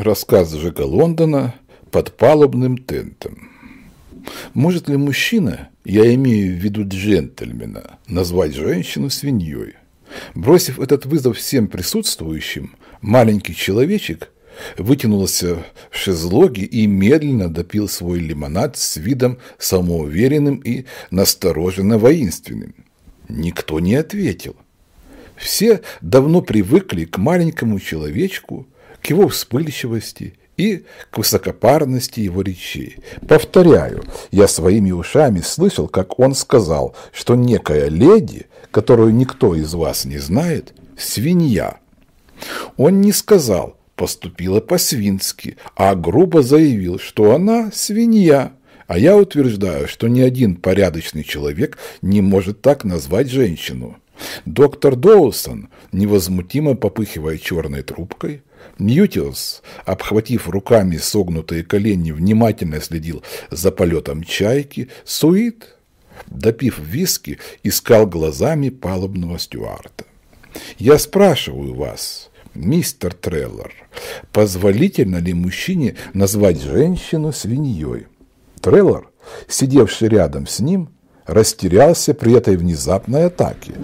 Рассказ Жека Лондона под палубным тентом. Может ли мужчина, я имею в виду джентльмена, назвать женщину свиньей? Бросив этот вызов всем присутствующим, маленький человечек вытянулся в шезлоге и медленно допил свой лимонад с видом самоуверенным и настороженно воинственным. Никто не ответил. Все давно привыкли к маленькому человечку – к его вспыльчивости и к высокопарности его речи. Повторяю, я своими ушами слышал, как он сказал, что некая леди, которую никто из вас не знает, свинья. Он не сказал, поступила по-свински, а грубо заявил, что она свинья. А я утверждаю, что ни один порядочный человек не может так назвать женщину. Доктор Доусон, невозмутимо попыхивая черной трубкой, Мьютиус, обхватив руками согнутые колени, внимательно следил за полетом чайки. Суит, допив виски, искал глазами палубного стюарта. «Я спрашиваю вас, мистер Треллор, позволительно ли мужчине назвать женщину свиньей?» Треллор, сидевший рядом с ним, растерялся при этой внезапной атаке.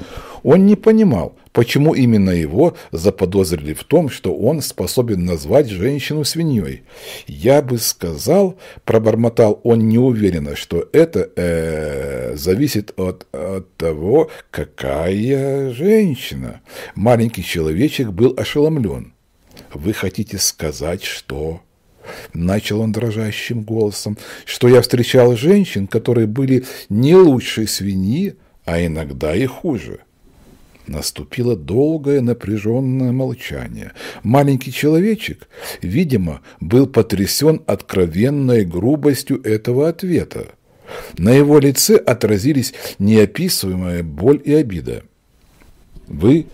Он не понимал, Почему именно его заподозрили в том, что он способен назвать женщину свиньей? Я бы сказал, пробормотал он неуверенно, что это э, зависит от, от того, какая женщина. Маленький человечек был ошеломлен. Вы хотите сказать, что... Начал он дрожащим голосом, что я встречал женщин, которые были не лучшей свиньи, а иногда и хуже. Наступило долгое напряженное молчание. Маленький человечек, видимо, был потрясен откровенной грубостью этого ответа. На его лице отразились неописуемая боль и обида. «Вы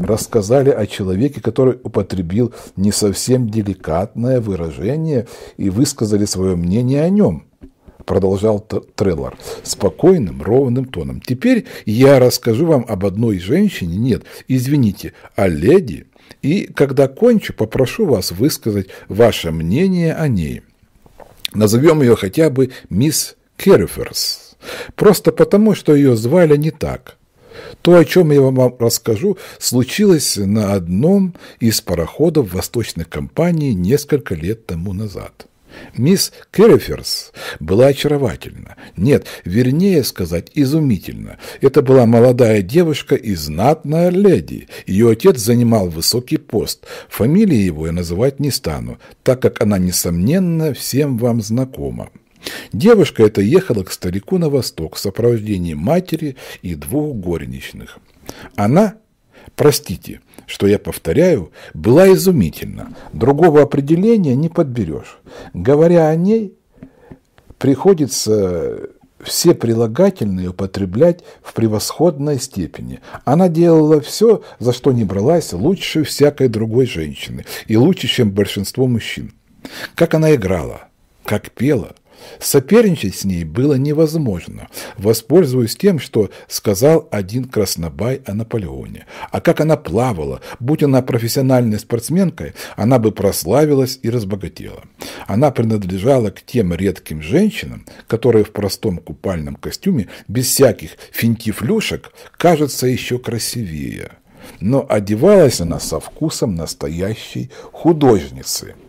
рассказали о человеке, который употребил не совсем деликатное выражение и высказали свое мнение о нем продолжал Треллар спокойным, ровным тоном. Теперь я расскажу вам об одной женщине, нет, извините, о леди, и когда кончу, попрошу вас высказать ваше мнение о ней. Назовем ее хотя бы мисс Керриферс, просто потому, что ее звали не так. То, о чем я вам расскажу, случилось на одном из пароходов восточной компании несколько лет тому назад. Мисс Керриферс была очаровательна. Нет, вернее сказать, изумительна. Это была молодая девушка и знатная леди. Ее отец занимал высокий пост. Фамилии его я называть не стану, так как она, несомненно, всем вам знакома. Девушка эта ехала к старику на восток в сопровождении матери и двух горничных. Она простите, что я повторяю, была изумительна. Другого определения не подберешь. Говоря о ней, приходится все прилагательные употреблять в превосходной степени. Она делала все, за что не бралась, лучше всякой другой женщины и лучше, чем большинство мужчин. Как она играла, как пела – Соперничать с ней было невозможно. Воспользуюсь тем, что сказал один краснобай о Наполеоне. А как она плавала, будь она профессиональной спортсменкой, она бы прославилась и разбогатела. Она принадлежала к тем редким женщинам, которые в простом купальном костюме, без всяких финтифлюшек, кажутся еще красивее. Но одевалась она со вкусом настоящей художницы –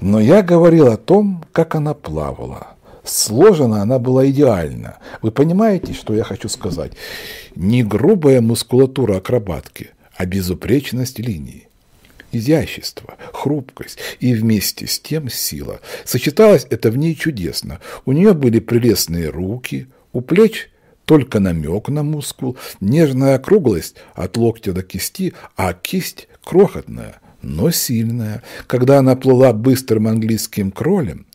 но я говорил о том, как она плавала. Сложена она была идеально. Вы понимаете, что я хочу сказать? Не грубая мускулатура акробатки, а безупречность линий изящество, хрупкость и вместе с тем сила. Сочеталось это в ней чудесно. У нее были прелестные руки, у плеч только намек на мускул, нежная округлость от локтя до кисти, а кисть крохотная, но сильная. Когда она плыла быстрым английским кролем,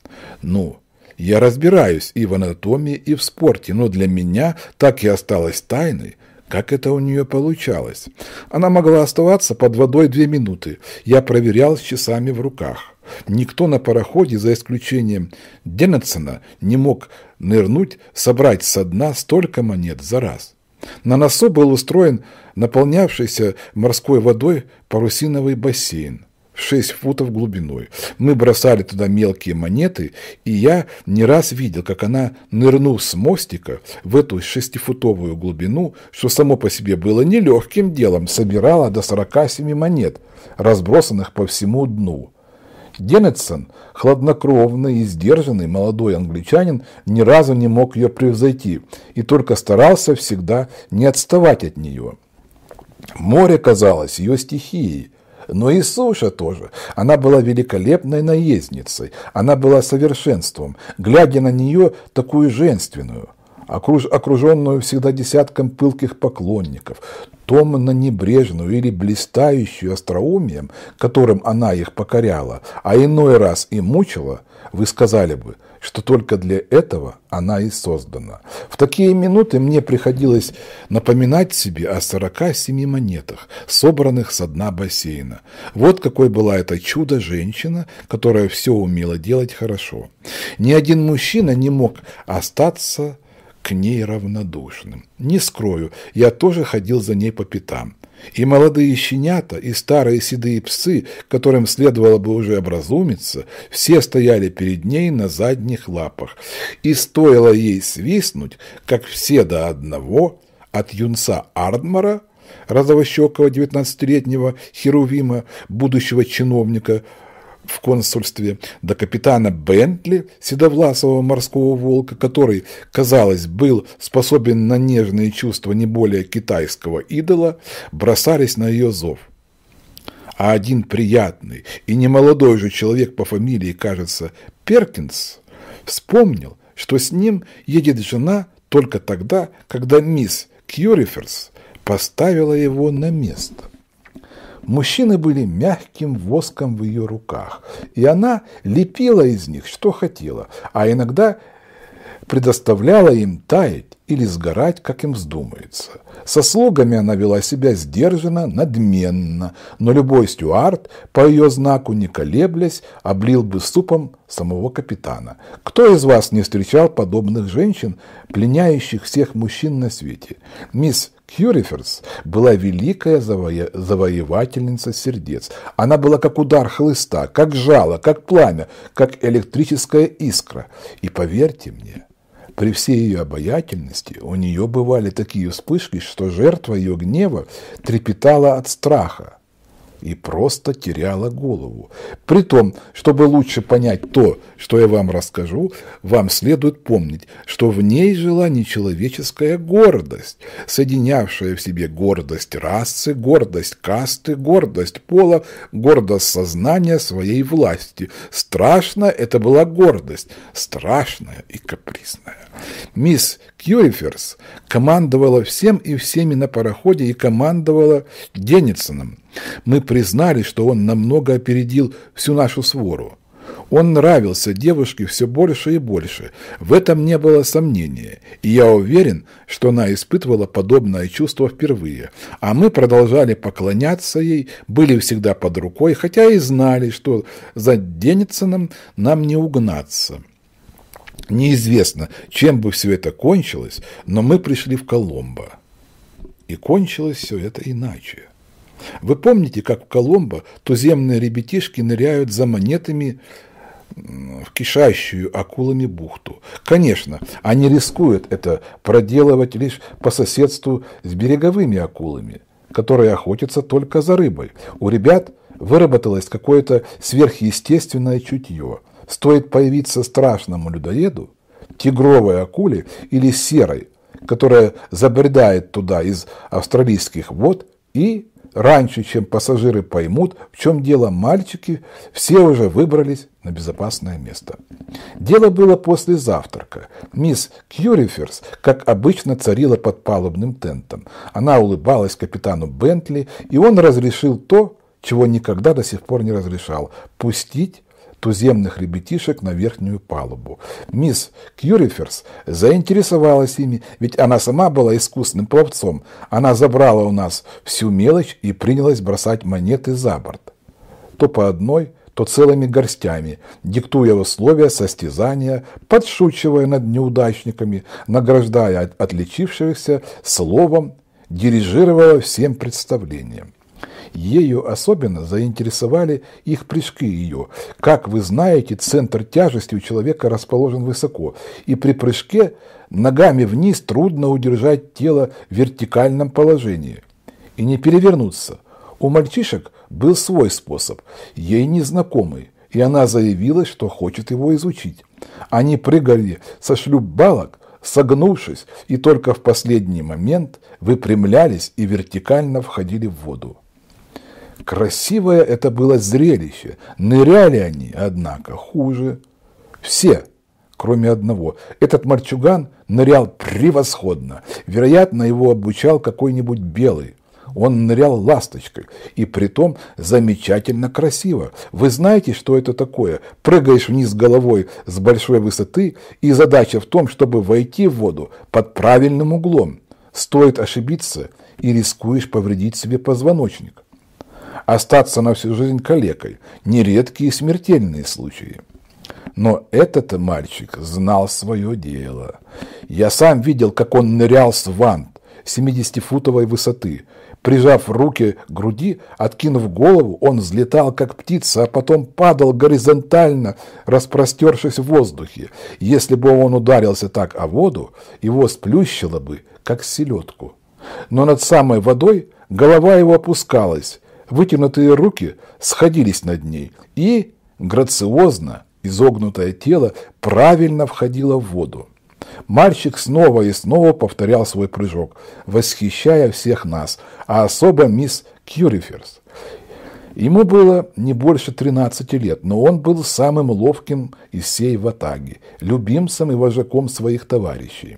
ну, я разбираюсь и в анатомии, и в спорте, но для меня так и осталось тайной, как это у нее получалось? Она могла оставаться под водой две минуты. Я проверял с часами в руках. Никто на пароходе, за исключением Деннетсона, не мог нырнуть, собрать со дна столько монет за раз. На носу был устроен наполнявшийся морской водой парусиновый бассейн. 6 футов глубиной. Мы бросали туда мелкие монеты, и я не раз видел, как она, нырнув с мостика в эту шестифутовую глубину, что само по себе было нелегким делом, собирала до 47 монет, разбросанных по всему дну. Денетсон, хладнокровный и сдержанный молодой англичанин, ни разу не мог ее превзойти и только старался всегда не отставать от нее. Море казалось ее стихией, но и суша тоже. Она была великолепной наездницей, она была совершенством, глядя на нее такую женственную – окруж, окруженную всегда десятком пылких поклонников, томно небрежную или блистающую остроумием, которым она их покоряла, а иной раз и мучила, вы сказали бы, что только для этого она и создана. В такие минуты мне приходилось напоминать себе о 47 монетах, собранных со дна бассейна. Вот какой была эта чудо-женщина, которая все умела делать хорошо. Ни один мужчина не мог остаться к ней равнодушным. Не скрою, я тоже ходил за ней по пятам. И молодые щенята, и старые седые псы, которым следовало бы уже образумиться, все стояли перед ней на задних лапах. И стоило ей свистнуть, как все до одного, от юнца Ардмара, розовощекого девятнадцатилетнего херувима, будущего чиновника, в консульстве, до капитана Бентли, седовласого морского волка, который, казалось, был способен на нежные чувства не более китайского идола, бросались на ее зов. А один приятный и немолодой же человек по фамилии, кажется, Перкинс, вспомнил, что с ним едет жена только тогда, когда мисс Кьюриферс поставила его на место. Мужчины были мягким воском в ее руках, и она лепила из них, что хотела, а иногда предоставляла им таять или сгорать, как им вздумается. Со слугами она вела себя сдержанно, надменно, но любой стюард, по ее знаку не колеблясь, облил бы супом самого капитана. Кто из вас не встречал подобных женщин, пленяющих всех мужчин на свете? Мисс Кьюриферс была великая завое... завоевательница сердец. Она была как удар хлыста, как жало, как пламя, как электрическая искра. И поверьте мне, при всей ее обаятельности у нее бывали такие вспышки, что жертва ее гнева трепетала от страха и просто теряла голову. При том, чтобы лучше понять то, что я вам расскажу, вам следует помнить, что в ней жила нечеловеческая гордость, соединявшая в себе гордость расы, гордость касты, гордость пола, гордость сознания своей власти. Страшно это была гордость, страшная и капризная. Мисс Кьюриферс командовала всем и всеми на пароходе и командовала Денницоном мы признали, что он намного опередил всю нашу свору. Он нравился девушке все больше и больше, в этом не было сомнения, и я уверен, что она испытывала подобное чувство впервые, а мы продолжали поклоняться ей, были всегда под рукой, хотя и знали, что за Денницыным нам не угнаться. Неизвестно, чем бы все это кончилось, но мы пришли в Коломбо. И кончилось все это иначе. Вы помните, как в Коломбо туземные ребятишки ныряют за монетами в кишащую акулами бухту. Конечно, они рискуют это проделывать лишь по соседству с береговыми акулами, которые охотятся только за рыбой. У ребят выработалось какое-то сверхъестественное чутье. Стоит появиться страшному людоеду, тигровой акуле или серой, которая забредает туда из австралийских вод, и Раньше, чем пассажиры поймут, в чем дело мальчики, все уже выбрались на безопасное место. Дело было после завтрака. Мисс Кьюриферс, как обычно, царила под палубным тентом. Она улыбалась капитану Бентли, и он разрешил то, чего никогда до сих пор не разрешал – пустить туземных ребятишек на верхнюю палубу. Мисс Кьюриферс заинтересовалась ими, ведь она сама была искусным пловцом. Она забрала у нас всю мелочь и принялась бросать монеты за борт. То по одной, то целыми горстями, диктуя условия состязания, подшучивая над неудачниками, награждая отличившихся словом, дирижировала всем представлением. Ею особенно заинтересовали их прыжки ее. Как вы знаете, центр тяжести у человека расположен высоко, и при прыжке ногами вниз трудно удержать тело в вертикальном положении и не перевернуться. У мальчишек был свой способ, ей незнакомый, и она заявила, что хочет его изучить. Они прыгали со шлюп-балок, согнувшись, и только в последний момент выпрямлялись и вертикально входили в воду. Красивое это было зрелище. Ныряли они, однако, хуже. Все, кроме одного. Этот мальчуган нырял превосходно. Вероятно, его обучал какой-нибудь белый. Он нырял ласточкой, и при том замечательно красиво. Вы знаете, что это такое? Прыгаешь вниз головой с большой высоты, и задача в том, чтобы войти в воду под правильным углом. Стоит ошибиться, и рискуешь повредить себе позвоночник остаться на всю жизнь калекой. Нередкие смертельные случаи. Но этот мальчик знал свое дело. Я сам видел, как он нырял с вант 70-футовой высоты. Прижав руки к груди, откинув голову, он взлетал, как птица, а потом падал горизонтально, распростершись в воздухе. Если бы он ударился так о воду, его сплющило бы, как селедку. Но над самой водой голова его опускалась, Вытянутые руки сходились над ней, и грациозно изогнутое тело правильно входило в воду. Мальчик снова и снова повторял свой прыжок, восхищая всех нас, а особо мисс Кьюриферс. Ему было не больше 13 лет, но он был самым ловким из всей ватаги, любимцем и вожаком своих товарищей.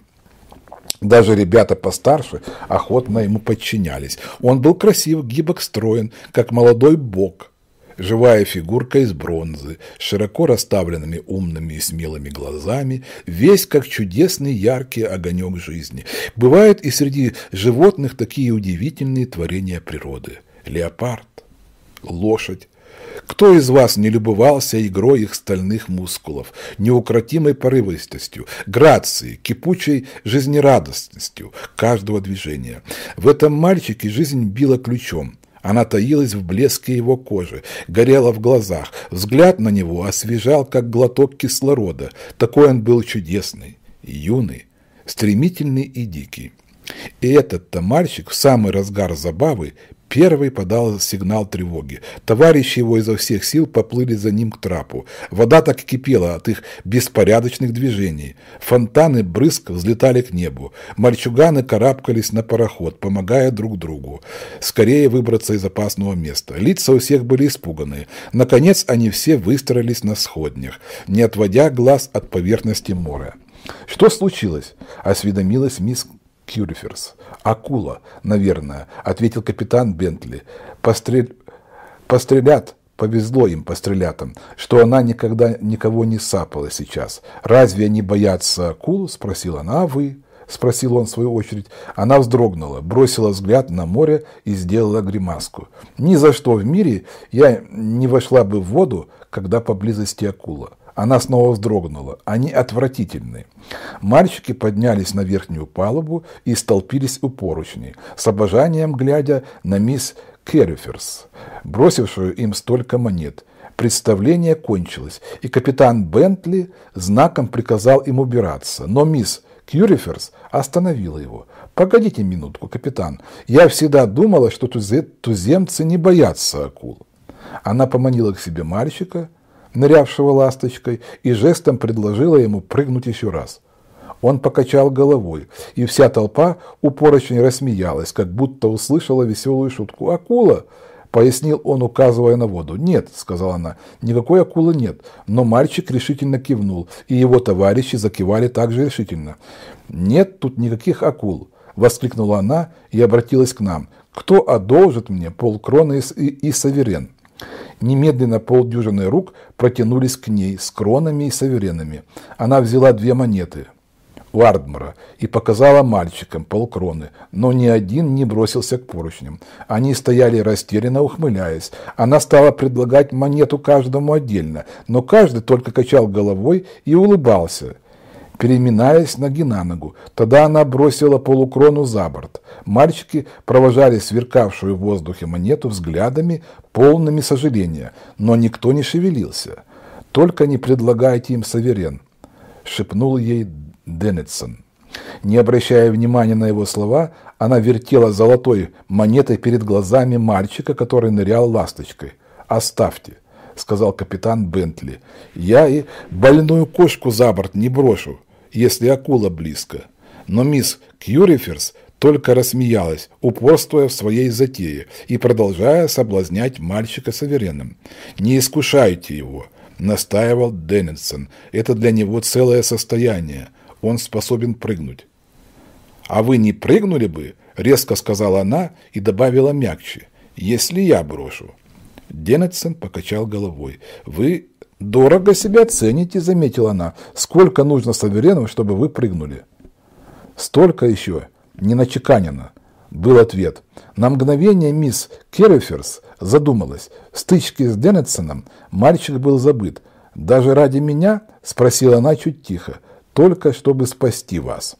Даже ребята постарше охотно ему подчинялись. Он был красив, гибок строен, как молодой бог. Живая фигурка из бронзы, с широко расставленными умными и смелыми глазами, весь как чудесный яркий огонек жизни. Бывают и среди животных такие удивительные творения природы. Леопард, лошадь кто из вас не любовался игрой их стальных мускулов, неукротимой порывистостью, грацией, кипучей жизнерадостностью каждого движения? В этом мальчике жизнь била ключом. Она таилась в блеске его кожи, горела в глазах. Взгляд на него освежал, как глоток кислорода. Такой он был чудесный, юный, стремительный и дикий. И этот-то мальчик в самый разгар забавы Первый подал сигнал тревоги. Товарищи его изо всех сил поплыли за ним к трапу. Вода так кипела от их беспорядочных движений. Фонтаны брызг взлетали к небу. Мальчуганы карабкались на пароход, помогая друг другу. Скорее выбраться из опасного места. Лица у всех были испуганы. Наконец они все выстроились на сходнях, не отводя глаз от поверхности моря. «Что случилось?» – осведомилась мисс Кюриферс. «Акула, наверное», — ответил капитан Бентли. «Пострель... «Пострелят!» Повезло им пострелятам, что она никогда никого не сапала сейчас. «Разве они боятся акул?» — спросила она. «А вы?» — спросил он в свою очередь. Она вздрогнула, бросила взгляд на море и сделала гримаску. «Ни за что в мире я не вошла бы в воду, когда поблизости акула. Она снова вздрогнула. Они отвратительны. Мальчики поднялись на верхнюю палубу и столпились у поручней, с обожанием глядя на мисс Керриферс, бросившую им столько монет. Представление кончилось, и капитан Бентли знаком приказал им убираться. Но мисс Кьюриферс остановила его. «Погодите минутку, капитан. Я всегда думала, что туземцы не боятся акул». Она поманила к себе мальчика – нырявшего ласточкой, и жестом предложила ему прыгнуть еще раз. Он покачал головой, и вся толпа упорочень рассмеялась, как будто услышала веселую шутку. «Акула!» – пояснил он, указывая на воду. «Нет», – сказала она, – «никакой акулы нет». Но мальчик решительно кивнул, и его товарищи закивали также решительно. «Нет тут никаких акул», – воскликнула она и обратилась к нам. «Кто одолжит мне полкроны и, и, и саверен?» Немедленно полдюжины рук протянулись к ней с кронами и саверенами. Она взяла две монеты у Ардмара и показала мальчикам полкроны, но ни один не бросился к поручням. Они стояли растерянно, ухмыляясь. Она стала предлагать монету каждому отдельно, но каждый только качал головой и улыбался – переминаясь ноги на ногу. Тогда она бросила полукрону за борт. Мальчики провожали сверкавшую в воздухе монету взглядами, полными сожаления, но никто не шевелился. «Только не предлагайте им суверен», — шепнул ей Деннетсон. Не обращая внимания на его слова, она вертела золотой монетой перед глазами мальчика, который нырял ласточкой. «Оставьте», — сказал капитан Бентли. «Я и больную кошку за борт не брошу» если акула близко. Но мисс Кьюриферс только рассмеялась, упорствуя в своей затее и продолжая соблазнять мальчика суверенным. «Не искушайте его», – настаивал Деннисон. «Это для него целое состояние. Он способен прыгнуть». «А вы не прыгнули бы?» – резко сказала она и добавила мягче. «Если я брошу». Деннисон покачал головой. «Вы «Дорого себя цените», — заметила она. «Сколько нужно суверенам, чтобы вы прыгнули?» «Столько еще, не начеканено», — был ответ. На мгновение мисс Керриферс задумалась. В стычке с Деннетсоном мальчик был забыт. «Даже ради меня?» — спросила она чуть тихо. «Только чтобы спасти вас».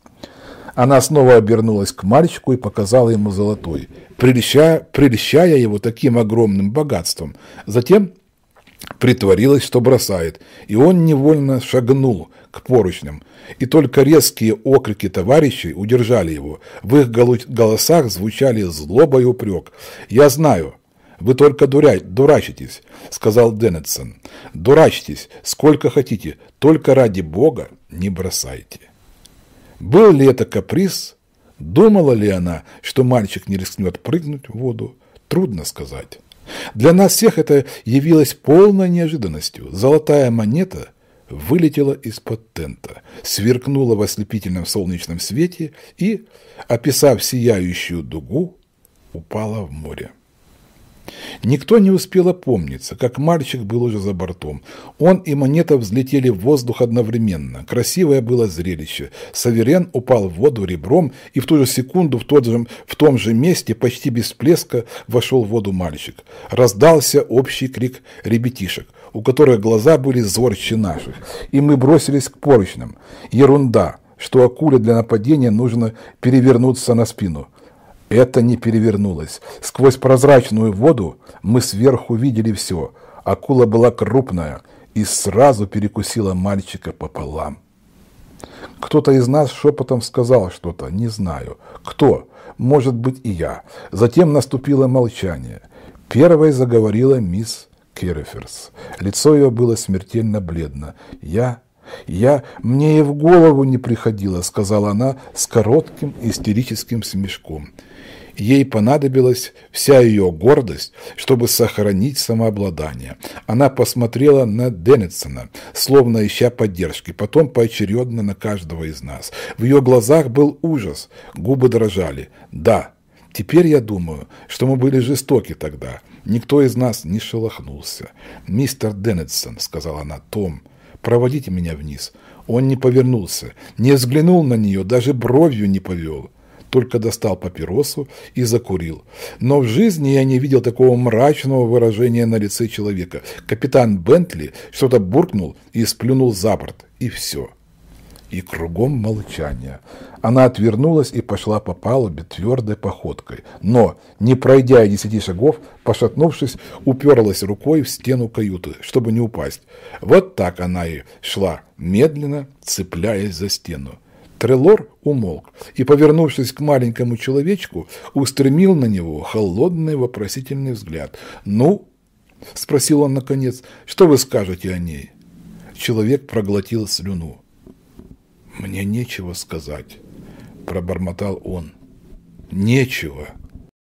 Она снова обернулась к мальчику и показала ему золотой, прельщая, прельщая его таким огромным богатством. Затем притворилась, что бросает, и он невольно шагнул к поручням, и только резкие окрики товарищей удержали его. В их голосах звучали злоба и упрек. «Я знаю, вы только дуря... дурачитесь», — сказал Деннетсон. «Дурачитесь сколько хотите, только ради Бога не бросайте». Был ли это каприз? Думала ли она, что мальчик не рискнет прыгнуть в воду? Трудно сказать. Для нас всех это явилось полной неожиданностью. Золотая монета вылетела из-под тента, сверкнула в ослепительном солнечном свете и, описав сияющую дугу, упала в море. Никто не успел опомниться, как мальчик был уже за бортом. Он и монета взлетели в воздух одновременно. Красивое было зрелище. Саверен упал в воду ребром, и в ту же секунду в, тот же, в том же месте почти без плеска вошел в воду мальчик. Раздался общий крик ребятишек, у которых глаза были зорче наших, и мы бросились к поручням. Ерунда, что акуле для нападения нужно перевернуться на спину. Это не перевернулось. Сквозь прозрачную воду мы сверху видели все. Акула была крупная и сразу перекусила мальчика пополам. Кто-то из нас шепотом сказал что-то, не знаю. Кто? Может быть и я. Затем наступило молчание. Первой заговорила мисс Керриферс. Лицо ее было смертельно бледно. «Я... я... мне и в голову не приходило», — сказала она с коротким истерическим смешком. Ей понадобилась вся ее гордость, чтобы сохранить самообладание. Она посмотрела на Деннисона, словно ища поддержки, потом поочередно на каждого из нас. В ее глазах был ужас, губы дрожали. «Да, Теперь я думаю, что мы были жестоки тогда. Никто из нас не шелохнулся. «Мистер Деннетсон», — сказала она, — «Том, проводите меня вниз». Он не повернулся, не взглянул на нее, даже бровью не повел только достал папиросу и закурил. Но в жизни я не видел такого мрачного выражения на лице человека. Капитан Бентли что-то буркнул и сплюнул за борт, и все. И кругом молчание. Она отвернулась и пошла по палубе твердой походкой. Но, не пройдя и десяти шагов, пошатнувшись, уперлась рукой в стену каюты, чтобы не упасть. Вот так она и шла, медленно цепляясь за стену. Трелор умолк и, повернувшись к маленькому человечку, устремил на него холодный вопросительный взгляд. «Ну?» – спросил он наконец. «Что вы скажете о ней?» Человек проглотил слюну. «Мне нечего сказать», – пробормотал он. «Нечего».